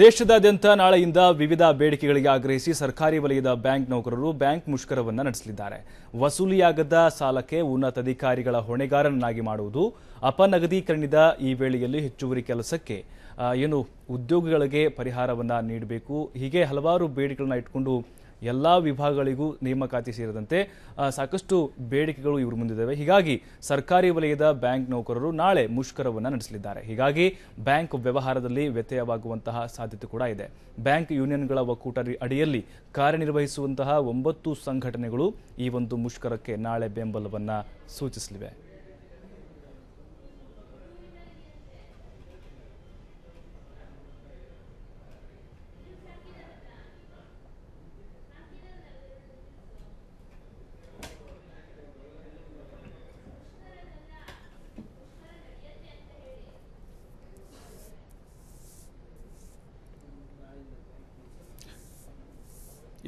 ದೇಶದಾದ್ಯಂತ ನಾಳೆಯಿಂದ ವಿವಿಧ ಬೇಡಿಕೆಗಳಿಗೆ ಆಗ್ರಹಿಸಿ ಸರ್ಕಾರಿ ವಲಯದ ಬ್ಯಾಂಕ್ ನೌಕರರು ಬ್ಯಾಂಕ್ ಮುಷ್ಕರವನ್ನು ನಡೆಸಲಿದ್ದಾರೆ ವಸೂಲಿಯಾಗದ ಸಾಲಕ್ಕೆ ಅಧಿಕಾರಿಗಳ ಹೊಣೆಗಾರನನ್ನಾಗಿ ಮಾಡುವುದು ಅಪನಗದೀಕರಣದ ಈ ವೇಳೆಯಲ್ಲಿ ಹೆಚ್ಚುವರಿ ಕೆಲಸಕ್ಕೆ ಏನು ಉದ್ಯೋಗಿಗಳಿಗೆ ಪರಿಹಾರವನ್ನು ನೀಡಬೇಕು ಹೀಗೆ ಹಲವಾರು ಬೇಡಿಕೆಗಳನ್ನ ಇಟ್ಕೊಂಡು ಎಲ್ಲ ವಿಭಾಗಗಳಿಗೂ ನೇಮಕಾತಿ ಸೇರಿದಂತೆ ಸಾಕಷ್ಟು ಬೇಡಿಕೆಗಳು ಇವರು ಮುಂದಿದ್ದಾವೆ ಹೀಗಾಗಿ ಸರ್ಕಾರಿ ವಲಯದ ಬ್ಯಾಂಕ್ ನೌಕರರು ನಾಳೆ ಮುಷ್ಕರವನ್ನು ನಡೆಸಲಿದ್ದಾರೆ ಹೀಗಾಗಿ ಬ್ಯಾಂಕ್ ವ್ಯವಹಾರದಲ್ಲಿ ವ್ಯತ್ಯಯವಾಗುವಂತಹ ಸಾಧ್ಯತೆ ಕೂಡ ಇದೆ ಬ್ಯಾಂಕ್ ಯೂನಿಯನ್ಗಳ ಒಕ್ಕೂಟ ಅಡಿಯಲ್ಲಿ ಕಾರ್ಯನಿರ್ವಹಿಸುವಂತಹ ಒಂಬತ್ತು ಸಂಘಟನೆಗಳು ಈ ಒಂದು ಮುಷ್ಕರಕ್ಕೆ ನಾಳೆ ಬೆಂಬಲವನ್ನು ಸೂಚಿಸಲಿವೆ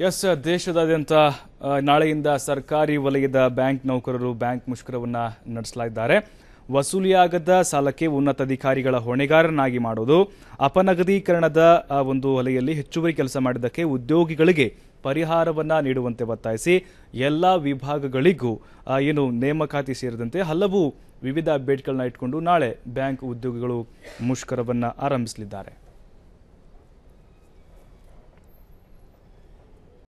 ಎಸ್ ದೇಶದಾದ್ಯಂತ ನಾಳೆಯಿಂದ ಸರ್ಕಾರಿ ವಲಯದ ಬ್ಯಾಂಕ್ ನೌಕರರು ಬ್ಯಾಂಕ್ ಮುಷ್ಕರವನ್ನು ನಡೆಸಲಾಗಿದ್ದಾರೆ ವಸೂಲಿಯಾಗದ ಸಾಲಕ್ಕೆ ಉನ್ನತ ಅಧಿಕಾರಿಗಳ ಹೊಣೆಗಾರನಾಗಿ ಮಾಡೋದು ಅಪನಗದೀಕರಣದ ಒಂದು ವಲಯಲ್ಲಿ ಹೆಚ್ಚುವರಿ ಕೆಲಸ ಮಾಡಿದ್ದಕ್ಕೆ ಉದ್ಯೋಗಿಗಳಿಗೆ ಪರಿಹಾರವನ್ನು ನೀಡುವಂತೆ ಒತ್ತಾಯಿಸಿ ಎಲ್ಲ ವಿಭಾಗಗಳಿಗೂ ಏನು ನೇಮಕಾತಿ ಸೇರಿದಂತೆ ಹಲವು ವಿವಿಧ ಬೇಡಿಕೆಗಳನ್ನ ಇಟ್ಕೊಂಡು ನಾಳೆ ಬ್ಯಾಂಕ್ ಉದ್ಯೋಗಿಗಳು ಮುಷ್ಕರವನ್ನು ಆರಂಭಿಸಲಿದ್ದಾರೆ